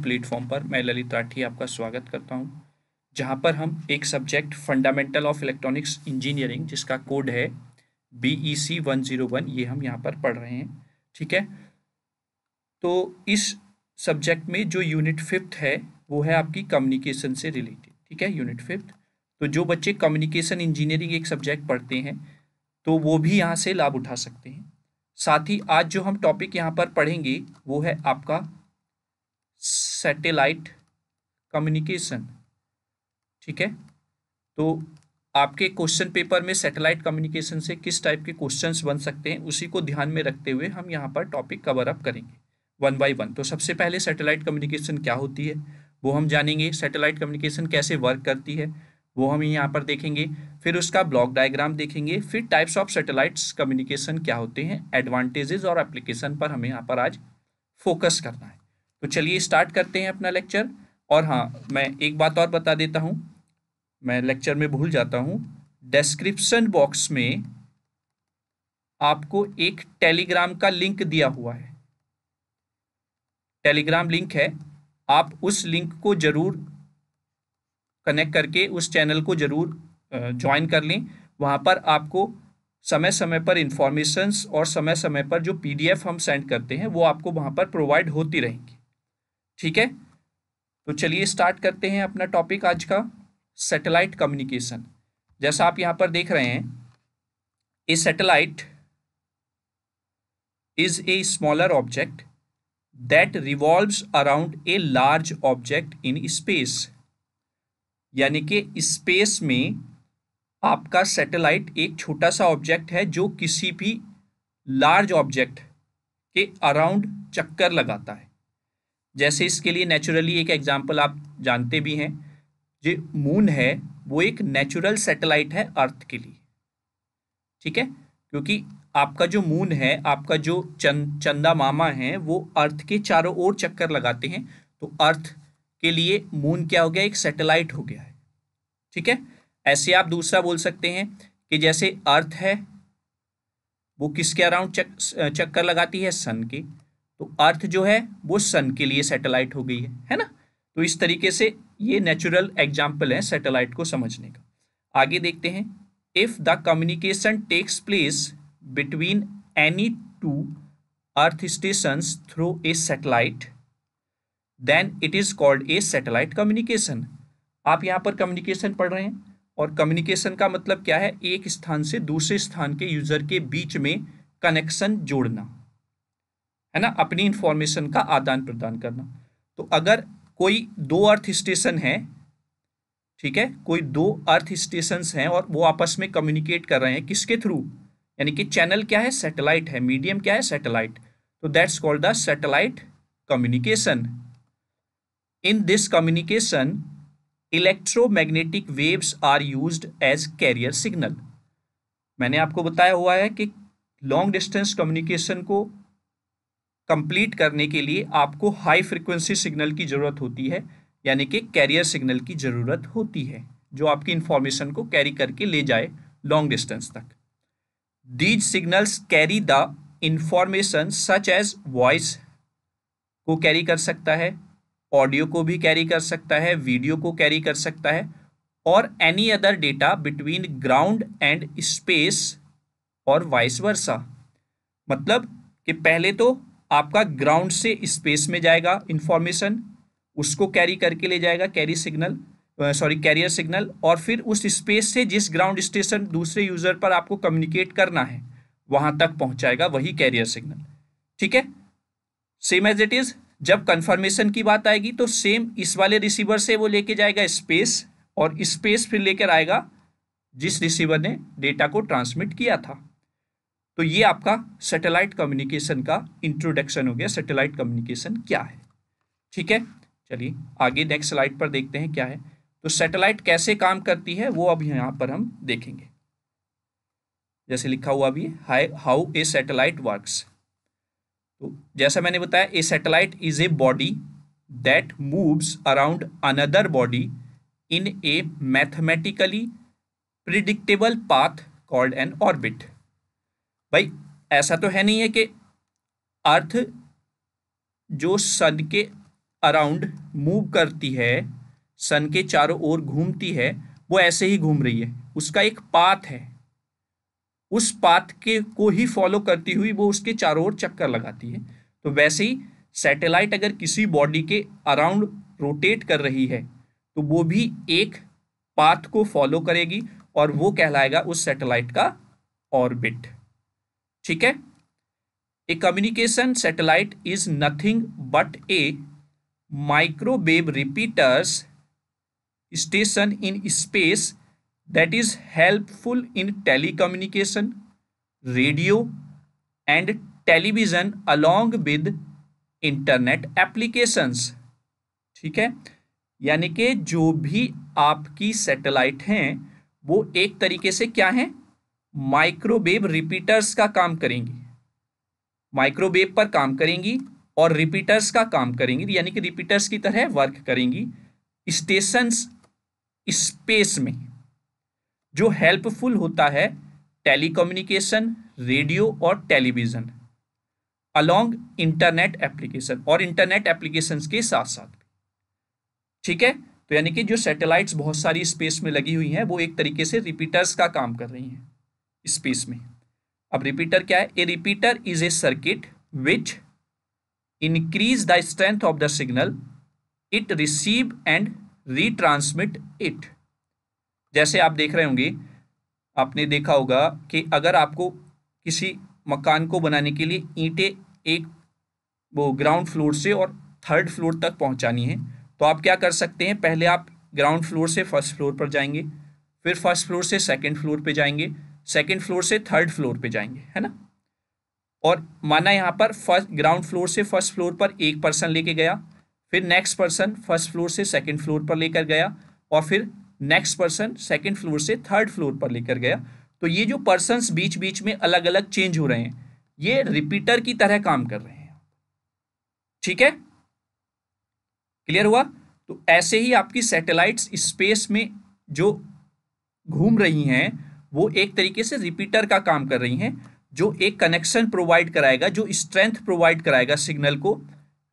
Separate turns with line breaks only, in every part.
platform पर मैं ललित राठी आपका स्वागत करता हूँ जहाँ पर हम एक subject fundamental of electronics engineering जिसका कोड है B E C one zero one ये हम यहाँ पर पढ़ रहे हैं ठीक है तो इस सब्जेक्ट में जो यूनिट फिफ्थ है वो है आपकी कम्युनिकेशन से रिलेटेड ठीक है यूनिट फिफ्थ तो जो बच्चे कम्युनिकेशन इंजीनियरिंग एक सब्जेक्ट पढ़ते हैं तो वो भी यहाँ से लाभ उठा सकते हैं साथ ही आज जो हम टॉपिक यहाँ पर पढ़ेंगे वो है आपका सैटेलाइट कम्युनिकेशन ठीक है तो आपके क्वेश्चन पेपर में सैटेलाइट कम्युनिकेशन से किस टाइप के क्वेश्चंस बन सकते हैं उसी को ध्यान में रखते हुए हम यहाँ पर टॉपिक कवर अप करेंगे वन बाय वन तो सबसे पहले सैटेलाइट कम्युनिकेशन क्या होती है वो हम जानेंगे सैटेलाइट कम्युनिकेशन कैसे वर्क करती है वो हम यहाँ पर देखेंगे फिर उसका ब्लॉक डायग्राम देखेंगे फिर टाइप्स ऑफ सेटेलाइट्स कम्युनिकेशन क्या होते हैं एडवांटेजेस और एप्लीकेशन पर हमें यहाँ पर आज फोकस करना है तो चलिए स्टार्ट करते हैं अपना लेक्चर और हाँ मैं एक बात और बता देता हूँ मैं लेक्चर में भूल जाता हूँ डिस्क्रिप्सन बॉक्स में आपको एक टेलीग्राम का लिंक दिया हुआ है टेलीग्राम लिंक है आप उस लिंक को ज़रूर कनेक्ट करके उस चैनल को ज़रूर ज्वाइन कर लें वहाँ पर आपको समय समय पर इंफॉर्मेशंस और समय समय पर जो पीडीएफ हम सेंड करते हैं वो आपको वहाँ पर प्रोवाइड होती रहेंगी ठीक है तो चलिए स्टार्ट करते हैं अपना टॉपिक आज का सैटेलाइट कम्युनिकेशन जैसा आप यहां पर देख रहे हैं a satellite is a smaller object that revolves around a large object in space यानी कि स्पेस में आपका सैटेलाइट एक छोटा सा ऑब्जेक्ट है जो किसी भी लार्ज ऑब्जेक्ट के अराउंड चक्कर लगाता है जैसे इसके लिए नेचुरली एक एग्जाम्पल आप जानते भी हैं जो मून है वो एक नेचुरल सैटेलाइट है अर्थ के लिए ठीक है क्योंकि आपका जो मून है आपका जो चं, चंदा मामा है वो अर्थ के चारों ओर चक्कर लगाते हैं तो अर्थ के लिए मून क्या हो गया एक सैटेलाइट हो गया है ठीक है ऐसे आप दूसरा बोल सकते हैं कि जैसे अर्थ है वो किसके अराउंड चक, चक्कर लगाती है सन के तो अर्थ जो है वो सन के लिए सैटेलाइट हो गई है है ना तो इस तरीके से ये नेचुरल एग्जाम्पल है सैटेलाइट को समझने का आगे देखते हैं if the communication takes place between any two earth station through a satellite then it is called a satellite communication आप यहां पर कम्युनिकेशन पढ़ रहे हैं और कम्युनिकेशन का मतलब क्या है एक स्थान से दूसरे स्थान के यूज़र के बीच में कनेक्शन जोड़ना है ना अपनी इंफॉर्मेशन का आदान प्रदान करना तो अगर कोई दो अर्थ स्टेशन है ठीक है कोई दो अर्थ स्टेशन हैं और वो आपस में कम्युनिकेट कर रहे हैं किसके थ्रू यानी कि चैनल क्या है सैटेलाइट है मीडियम क्या है सैटेलाइट तो that's called the satellite communication in this communication electromagnetic waves are used as carrier signal मैंने आपको बताया हुआ है कि लॉन्ग डिस्टेंस कम्युनिकेशन को कंप्लीट करने के लिए आपको हाई फ्रिक्वेंसी सिग्नल की ज़रूरत होती है यानी कि कैरियर सिग्नल की ज़रूरत होती है जो आपकी इंफॉर्मेशन को कैरी करके ले जाए लॉन्ग डिस्टेंस तक these signals carry the information such as voice को कैरी कर सकता है ऑडियो को भी कैरी कर सकता है वीडियो को कैरी कर सकता है और any other data between ground and space और वाइस वर्सा मतलब कि पहले तो आपका ग्राउंड से स्पेस में जाएगा इंफॉर्मेशन उसको कैरी करके ले जाएगा carry signal sorry carrier signal और फिर उस स्पेस से जिस ग्राउंड स्टेशन दूसरे यूज़र पर आपको कम्युनिकेट करना है वहां तक पहुंचाएगा वही कैरियर सिग्नल ठीक है सेम एज इट इज़ जब कंफर्मेशन की बात आएगी तो सेम इस वाले रिसीवर से वो लेके जाएगा स्पेस और स्पेस फिर लेकर आएगा जिस रिसीवर ने डेटा को ट्रांसमिट किया था तो ये आपका सैटेलाइट कम्युनिकेशन का इंट्रोडक्शन हो गया सैटेलाइट कम्युनिकेशन क्या है ठीक है चलिए आगे नेक्स्ट स्लाइड पर देखते हैं क्या है तो सैटेलाइट कैसे काम करती है वो अब यहां पर हम देखेंगे जैसे लिखा हुआ भी हाउ ए सैटेलाइट वर्क्स तो जैसा मैंने बताया a satellite is a body that moves around another body in a mathematically predictable path called an orbit भाई ऐसा तो है नहीं है कि अर्थ जो सन के अराउंड मूव करती है सन के चारों ओर घूमती है वो ऐसे ही घूम रही है उसका एक पाथ है उस पाथ के को ही फॉलो करती हुई वो उसके चारों ओर चक्कर लगाती है तो वैसे ही सैटेलाइट अगर किसी बॉडी के अराउंड रोटेट कर रही है तो वो भी एक पाथ को फॉलो करेगी और वो कहलाएगा उस सैटेलाइट का ऑर्बिट ठीक है a communication satellite is nothing but a microwave repeaters station in space that is helpful in communication radio and television along with internet applications ठीक है यानी कि जो भी आपकी सैटेलाइट हैं वो एक तरीके से क्या हैं माइक्रोवेव रिपीटर्स का काम करेंगी माइक्रोवेव पर काम करेंगी और रिपीटर्स का काम करेंगी तो यानी कि रिपीटर्स की तरह वर्क करेंगी स्टेशन स्पेस में जो हेल्पफुल होता है टेलीकम्युनिकेशन रेडियो और टेलीविज़न अलॉन्ग इंटरनेट एप्लीकेशन और इंटरनेट एप्लीकेशन के साथ साथ ठीक है तो यानी कि जो सैटेलाइट्स बहुत सारी स्पेस में लगी हुई हैं वो एक तरीके से रिपीटर्स का काम कर रही हैं स्पेस में अब रिपीटर क्या है a repeater is a circuit which increase the strength of the signal it receive and retransmit it जैसे आप देख रहे होंगे आपने देखा होगा कि अगर आपको किसी मकान को बनाने के लिए ईंटें एक वो ग्राउंड फ्लोर से और थर्ड फ्लोर तक पहुंचानी है तो आप क्या कर सकते हैं पहले आप ग्राउंड फ्लोर से फर्स्ट फ्लोर पर जाएंगे फिर फर्स्ट फ्लोर से सेकंड फ्लोर पे जाएंगे सेकेंड फ्लोर से थर्ड फ्लोर पे जाएंगे है ना और माना यहाँ पर फर्स्ट ग्राउंड फ्लोर से फर्स्ट फ्लोर पर एक पर्सन लेके गया फिर नेक्स्ट पर्सन फर्स्ट फ्लोर से सेकेंड फ्लोर पर लेकर गया और फिर नेक्स्ट पर्सन सेकेंड फ्लोर से थर्ड फ्लोर पर लेकर गया तो ये जो पर्सन बीच बीच में अलग अलग चेंज हो रहे हैं ये रिपीटर की तरह काम कर रहे हैं ठीक है क्लियर हुआ तो ऐसे ही आपकी सैटेलाइट्स स्पेस में जो घूम रही हैं वो एक तरीके से रिपीटर का काम कर रही हैं जो एक कनेक्शन प्रोवाइड कराएगा जो स्ट्रेंथ प्रोवाइड कराएगा सिग्नल को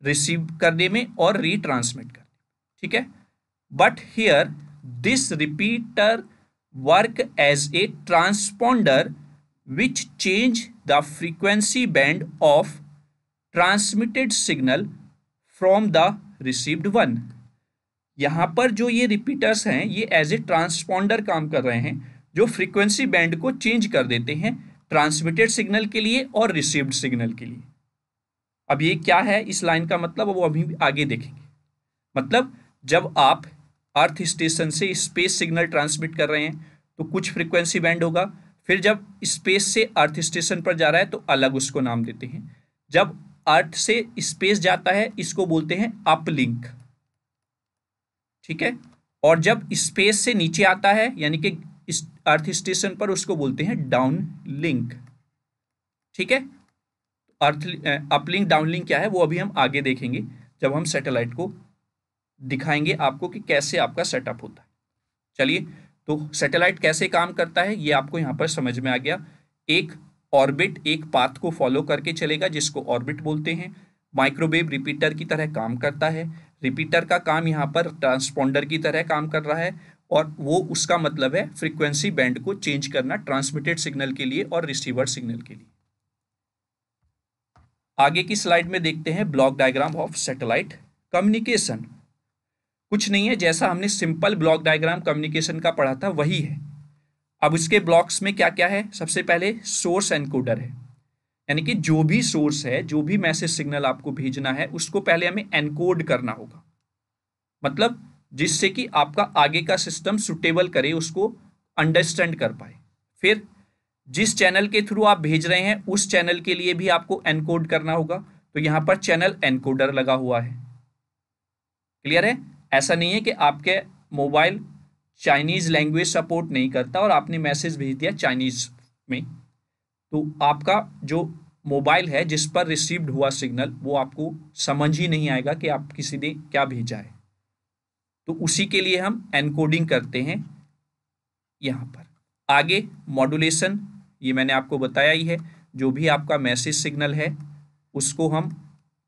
रिसीव करने में और रिट्रांसमिट करने ठीक है but here this repeater work as a transponder which change the frequency band of transmitted signal from the received one यहां पर जो ये रिपीटर्स हैं ये एज ए ट्रांसपोंडर काम कर रहे हैं जो फ्रीक्वेंसी बैंड को चेंज कर देते हैं ट्रांसमिटेड सिग्नल के लिए और रिसीव्ड सिग्नल के लिए अब ये क्या है इस लाइन का मतलब वो अभी आगे देखेंगे मतलब जब आप अर्थ स्टेशन से स्पेस सिग्नल ट्रांसमिट कर रहे हैं तो कुछ फ्रीक्वेंसी बैंड होगा फिर जब स्पेस से अर्थ स्टेशन पर जा रहा है तो अलग उसको नाम देते हैं जब अर्थ से स्पेस जाता है इसको बोलते हैं अपलिंक ठीक है और जब स्पेस से नीचे आता है यानी कि इस अर्थ स्टेशन पर उसको बोलते हैं डाउन लिंक ठीक है अर्थ अपलिंक डाउन लिंक क्या है वो अभी हम आगे देखेंगे जब हम सैटेलाइट को दिखाएंगे आपको कि कैसे आपका सेटअप होता है चलिए तो सैटेलाइट कैसे काम करता है ये आपको यहाँ पर समझ में आ गया एक ऑर्बिट एक पाथ को फॉलो करके चलेगा जिसको ऑर्बिट बोलते हैं माइक्रोवेव रिपीटर की तरह काम करता है रिपीटर का काम यहाँ पर ट्रांसपोंडर की तरह काम कर रहा है और वो उसका मतलब है फ्रीक्वेंसी बैंड को चेंज करना ट्रांसमिटेड सिग्नल के लिए और रिसीवर सिग्नल के लिए आगे की स्लाइड में देखते हैं block diagram of satellite communication कुछ नहीं है जैसा हमने सिंपल ब्लॉक डायग्राम कम्युनिकेशन का पढ़ा था वही है अब इसके ब्लॉक्स में क्या क्या है सबसे पहले सोर्स एनकोडर है यानी कि जो भी सोर्स है जो भी मैसेज सिग्नल आपको भेजना है उसको पहले हमें एनकोड करना होगा मतलब जिससे कि आपका आगे का सिस्टम सुटेबल करे उसको अंडरस्टैंड कर पाए फिर जिस चैनल के थ्रू आप भेज रहे हैं उस चैनल के लिए भी आपको एनकोड करना होगा तो यहाँ पर चैनल एनकोडर लगा हुआ है क्लियर है ऐसा नहीं है कि आपके मोबाइल चाइनीज़ लैंग्वेज सपोर्ट नहीं करता और आपने मैसेज भेज दिया चाइनीज़ में तो आपका जो मोबाइल है जिस पर रिसीव्ड हुआ सिग्नल वो आपको समझ ही नहीं आएगा कि आप किसी ने क्या भेजा है तो उसी के लिए हम एनकोडिंग करते हैं यहाँ पर आगे मॉडुलेशन ये मैंने आपको बताया ही है जो भी आपका मैसेज सिग्नल है उसको हम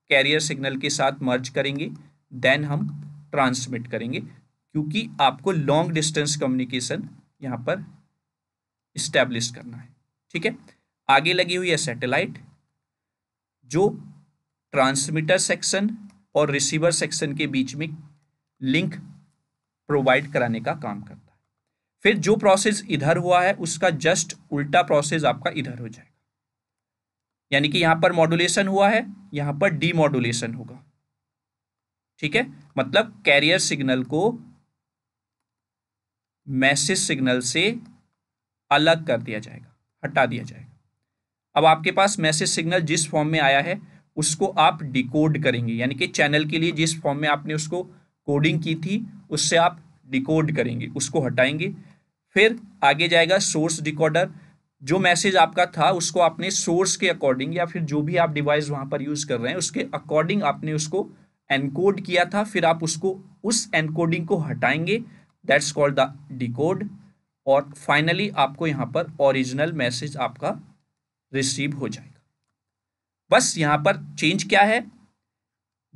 कैरियर सिग्नल के साथ मर्ज करेंगे देन हम ट्रांसमिट करेंगे क्योंकि आपको लॉन्ग डिस्टेंस कम्युनिकेशन यहाँ पर इस्टेब्लिश करना है ठीक है आगे लगी हुई है सैटेलाइट जो ट्रांसमीटर सेक्शन और रिसीवर सेक्शन के बीच में लिंक प्रोवाइड कराने का काम करता है फिर जो प्रोसेस इधर हुआ है उसका जस्ट उल्टा प्रोसेस आपका इधर हो जाएगा यानी कि यहां पर मॉड्यूलेशन हुआ है यहां पर डीमॉडुलेशन होगा ठीक है मतलब कैरियर सिग्नल को मैसेज सिग्नल से अलग कर दिया जाएगा हटा दिया जाएगा अब आपके पास मैसेज सिग्नल जिस फॉर्म में आया है उसको आप डिकोड करेंगे यानी कि चैनल के लिए जिस फॉर्म में आपने उसको कोडिंग की थी उससे आप डिकोड करेंगे उसको हटाएंगे फिर आगे जाएगा सोर्स डिकोडर जो मैसेज आपका था उसको आपने सोर्स के अकॉर्डिंग या फिर जो भी आप डिवाइस वहां पर यूज़ कर रहे हैं उसके अकॉर्डिंग आपने उसको एनकोड किया था फिर आप उसको उस एनकोडिंग को हटाएंगे दैट्स कॉल्ड द डिकोड और फाइनली आपको यहां पर ओरिजिनल मैसेज आपका रिसीव हो जाएगा बस यहाँ पर चेंज क्या है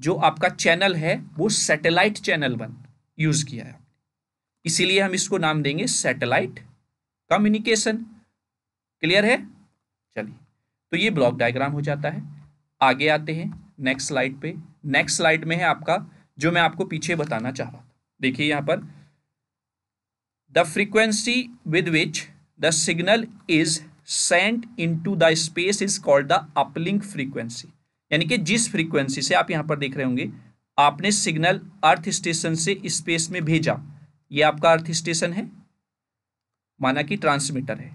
जो आपका चैनल है वो सैटेलाइट चैनल वन यूज़ किया है इसीलिए हम इसको नाम देंगे सैटेलाइट कम्युनिकेशन क्लियर है चलिए तो ये ब्लॉक डायग्राम हो जाता है आगे आते हैं नेक्स्ट स्लाइड पे नेक्स्ट स्लाइड में है आपका जो मैं आपको पीछे बताना चाह रहा था देखिए यहां पर the frequency with which the signal is sent into the space is called the uplink frequency यानी कि जिस फ्रीक्वेंसी से आप यहां पर देख रहे होंगे आपने सिग्नल अर्थ स्टेशन से स्पेस में भेजा ये आपका अर्थ स्टेशन है माना कि ट्रांसमीटर है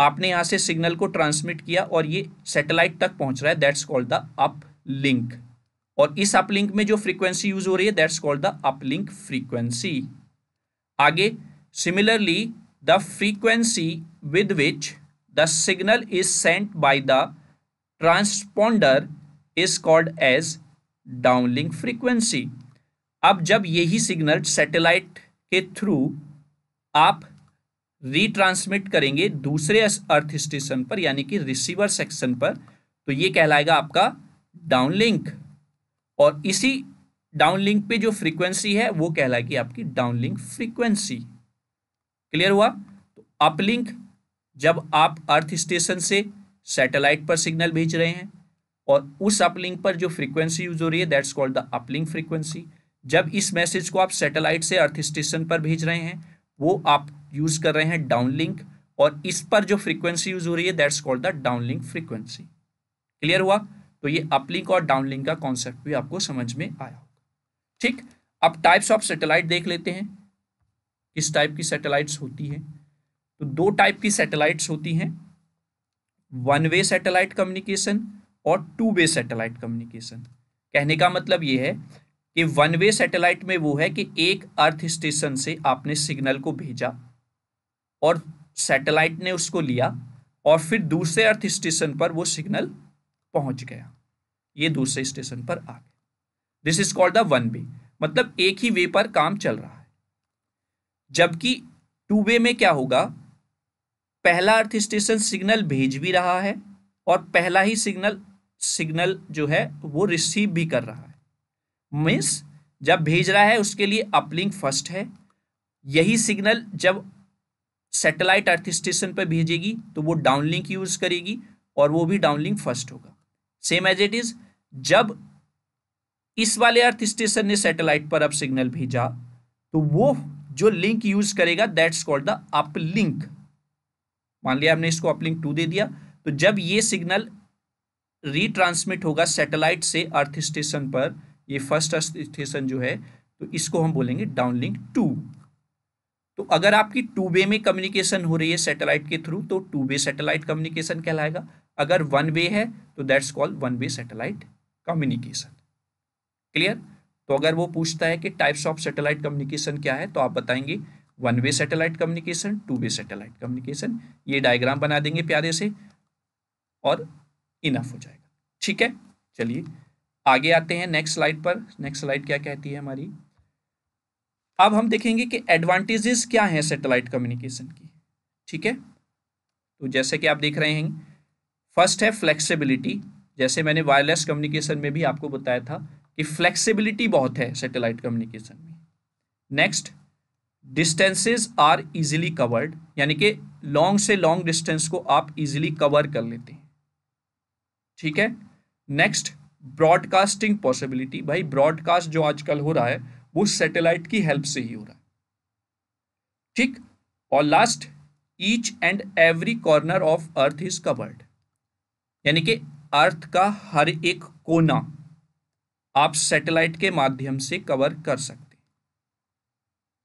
आपने यहां से सिग्नल को ट्रांसमिट किया और ये सैटेलाइट तक पहुंच रहा है that's called the uplink और इस अपलिंक में जो फ्रीक्वेंसी यूज हो रही है that's called the uplink frequency आगे similarly the frequency with which the signal is sent by the transponder is called as downlink frequency अब जब यही सिग्नल सैटेलाइट के थ्रू आप रिट्रांसमिट करेंगे दूसरे अर्थ स्टेशन पर यानी कि रिसीवर सेक्शन पर तो ये कहलाएगा आपका डाउनलिंक और इसी डाउनलिंक पे जो फ्रीक्वेंसी है वो कहलाएगी आपकी डाउनलिंक फ्रीक्वेंसी क्लियर हुआ तो अपलिंक जब आप अर्थ स्टेशन से सैटेलाइट पर सिग्नल भेज रहे हैं और उस अपलिंग पर जो फ्रीक्वेंसी यूज हो रही है that's called the uplink frequency जब इस मैसेज को आप सैटेलाइट से अर्थ स्टेशन पर भेज रहे हैं वो आप यूज कर रहे हैं डाउनलिंक और इस पर जो फ्रीक्वेंसी यूज हो रही है that's called the downlink frequency clear हुआ तो ये अपलिंक और डाउनलिंक का कॉन्सेप्ट भी आपको समझ में आया होगा ठीक अब टाइप्स ऑफ सैटेलाइट देख लेते हैं किस टाइप की सैटेलाइट्स होती है तो दो टाइप की सैटेलाइट्स होती हैं वन वे सैटेलाइट कम्युनिकेशन और टू वे सैटेलाइट कम्युनिकेशन कहने का मतलब ये है कि वन वे सैटेलाइट में वो है कि एक अर्थ स्टेशन से आपने सिग्नल को भेजा और सैटेलाइट ने उसको लिया और फिर दूसरे अर्थ स्टेशन पर वो सिग्नल पहुंच गया ये दूसरे स्टेशन पर आ गया this is called the one way मतलब एक ही वे पर काम चल रहा है जबकि टू वे में क्या होगा पहला अर्थ स्टेशन सिग्नल भेज भी रहा है और पहला ही सिग्नल सिग्नल जो है वो रिसीव भी कर रहा है मीन्स जब भेज रहा है उसके लिए अपलिंक फर्स्ट है यही सिग्नल जब सैटेलाइट अर्थ स्टेशन पर भेजेगी तो वो डाउनलिंक यूज़ करेगी और वो भी डाउनलिंक फर्स्ट होगा सेम एज इट इज़ जब इस वाले अर्थ स्टेशन ने सैटेलाइट पर अब सिग्नल भेजा तो वो जो लिंक यूज करेगा दैट्स कॉल्ड द अपलिंक मान लिया हमने इसको अपलिंक टू दे दिया तो जब ये सिग्नल रिट्रांसमिट होगा सैटेलाइट से अर्थ स्टेशन पर ये फर्स्ट अर्थ स्टेशन जो है तो इसको हम बोलेंगे डाउनलिंक टू तो अगर आपकी टू वे में कम्युनिकेशन हो रही है सैटेलाइट के थ्रू तो टू वे सैटेलाइट कम्युनिकेशन कहलाएगा अगर वन वे है तो that's called one way satellite communication clear तो अगर वो पूछता है कि टाइप्स ऑफ सैटेलाइट कम्युनिकेशन क्या है तो आप बताएंगे one way satellite communication two way satellite communication ये डायग्राम बना देंगे प्यारे से और इनफ हो जाएगा ठीक है चलिए आगे आते हैं नेक्स्ट स्लाइड पर नेक्स्ट स्लाइड क्या कहती है हमारी अब हम देखेंगे कि एडवांटेजेस क्या हैं सैटेलाइट कम्युनिकेशन की ठीक है तो जैसे कि आप देख रहे हैं फर्स्ट है फ्लेक्सिबिलिटी जैसे मैंने वायरलेस कम्युनिकेशन में भी आपको बताया था कि फ्लेक्सिबिलिटी बहुत है सैटेलाइट कम्युनिकेशन में next distances are easily covered यानी कि लॉन्ग से लॉन्ग डिस्टेंस को आप इजिली कवर कर लेते हैं ठीक है नेक्स्ट ब्रॉडकास्टिंग पॉसिबिलिटी भाई ब्रॉडकास्ट जो आजकल हो रहा है वो सैटेलाइट की हेल्प से ही हो रहा है ठीक और last each and every corner of earth is covered यानी कि अर्थ का हर एक कोना आप सैटेलाइट के माध्यम से कवर कर सकते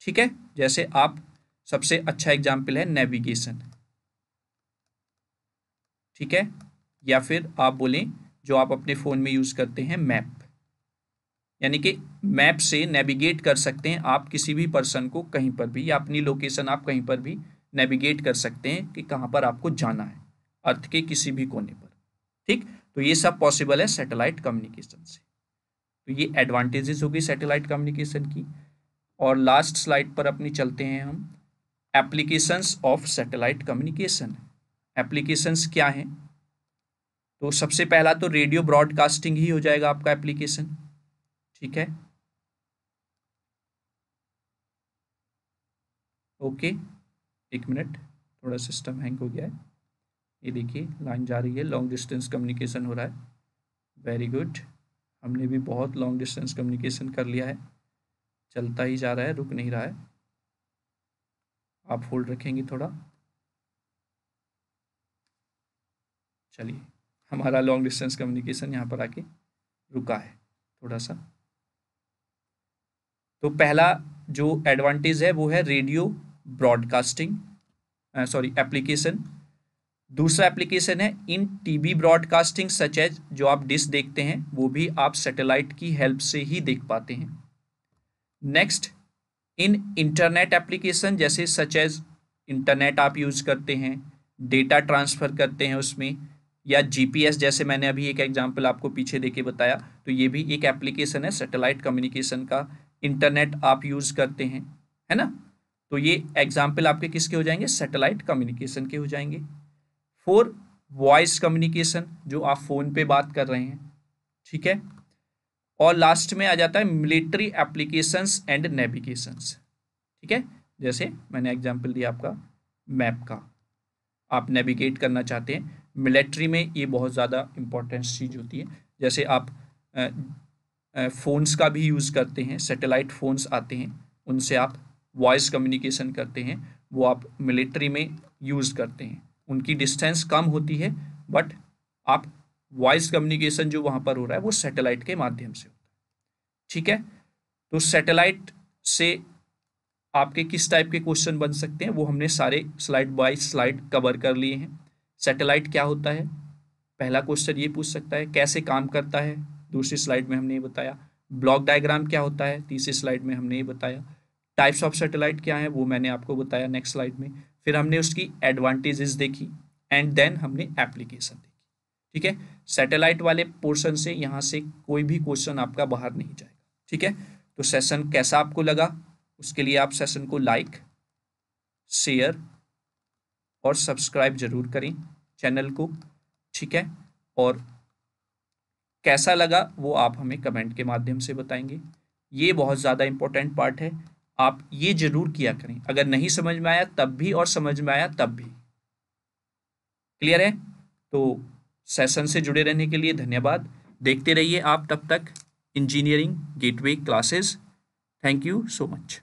ठीक है जैसे आप सबसे अच्छा एग्जाम्पल है नेविगेशन ठीक है या फिर आप बोलें जो आप अपने फ़ोन में यूज़ करते हैं मैप यानी कि मैप से नेविगेट कर सकते हैं आप किसी भी पर्सन को कहीं पर भी या अपनी लोकेशन आप कहीं पर भी नेविगेट कर सकते हैं कि कहाँ पर आपको जाना है अर्थ के किसी भी कोने पर ठीक तो ये सब पॉसिबल है सैटेलाइट कम्युनिकेशन से तो ये एडवांटेजेस होगी सैटेलाइट कम्युनिकेशन की और लास्ट स्लाइड पर अपनी चलते हैं हम applications of satellite communication applications क्या हैं तो सबसे पहला तो रेडियो ब्रॉडकास्टिंग ही हो जाएगा आपका एप्लीकेशन ठीक है ओके एक मिनट थोड़ा सिस्टम हैंग हो गया है ये देखिए लाइन जा रही है लॉन्ग डिस्टेंस कम्युनिकेशन हो रहा है वेरी गुड हमने भी बहुत लॉन्ग डिस्टेंस कम्युनिकेशन कर लिया है चलता ही जा रहा है रुक नहीं रहा है आप होल्ड रखेंगे थोड़ा चलिए हमारा लॉन्ग डिस्टेंस कम्युनिकेशन यहाँ पर आके रुका है थोड़ा सा तो पहला जो एडवांटेज है वो है रेडियो ब्रॉडकास्टिंग सॉरी एप्लीकेशन दूसरा एप्लीकेशन है in TV broadcasting such as जो आप डिश देखते हैं वो भी आप सैटेलाइट की हेल्प से ही देख पाते हैं नेक्स्ट इन इंटरनेट एप्लीकेशन जैसे सच एज इंटरनेट आप यूज़ करते हैं डेटा ट्रांसफ़र करते हैं उसमें या जीपीएस जैसे मैंने अभी एक एग्जांपल आपको पीछे देके बताया तो ये भी एक एप्लीकेशन है सैटेलाइट कम्युनिकेशन का इंटरनेट आप यूज़ करते हैं है ना तो ये एग्जाम्पल आपके किसके हो जाएंगे सैटेलाइट कम्युनिकेशन के हो जाएंगे फोर वॉइस कम्युनिकेशन जो आप फ़ोन पे बात कर रहे हैं ठीक है और लास्ट में आ जाता है मिलिट्री एप्लीकेशंस एंड नेविगेशंस ठीक है जैसे मैंने एग्जाम्पल दिया आपका मैप का आप नेविगेट करना चाहते हैं मिलिट्री में ये बहुत ज़्यादा इम्पोर्टेंस चीज़ होती है जैसे आप फ़ोन्स का भी यूज़ करते हैं सैटेलाइट फ़ोन्स आते हैं उनसे आप वॉइस कम्युनिकेशन करते हैं वो आप मिलिट्री में यूज़ करते हैं उनकी डिस्टेंस कम होती है बट आप वॉइस कम्युनिकेशन जो वहाँ पर हो रहा है वो सैटेलाइट के माध्यम से होता है ठीक है तो सैटेलाइट से आपके किस टाइप के क्वेश्चन बन सकते हैं वो हमने सारे स्लाइड बाय स्लाइड कवर कर लिए हैं सैटेलाइट क्या होता है पहला क्वेश्चन ये पूछ सकता है कैसे काम करता है दूसरी स्लाइड में हमने ये बताया ब्लॉक डायग्राम क्या होता है तीसरी स्लाइड में हमने ये बताया टाइप्स ऑफ सैटेलाइट क्या है वो मैंने आपको बताया नेक्स्ट स्लाइड में फिर हमने उसकी एडवांटेजेस देखी एंड देन हमने एप्लीकेशन देखी ठीक है सैटेलाइट वाले पोर्शन से यहाँ से कोई भी क्वेश्चन आपका बाहर नहीं जाएगा ठीक है तो सेशन कैसा आपको लगा उसके लिए आप सेशन को लाइक शेयर और सब्सक्राइब ज़रूर करें चैनल को ठीक है और कैसा लगा वो आप हमें कमेंट के माध्यम से बताएंगे ये बहुत ज़्यादा इम्पोर्टेंट पार्ट है आप ये जरूर किया करें अगर नहीं समझ में आया तब भी और समझ में आया तब भी क्लियर है तो सेशन से जुड़े रहने के लिए धन्यवाद देखते रहिए आप तब तक engineering gateway classes thank you so much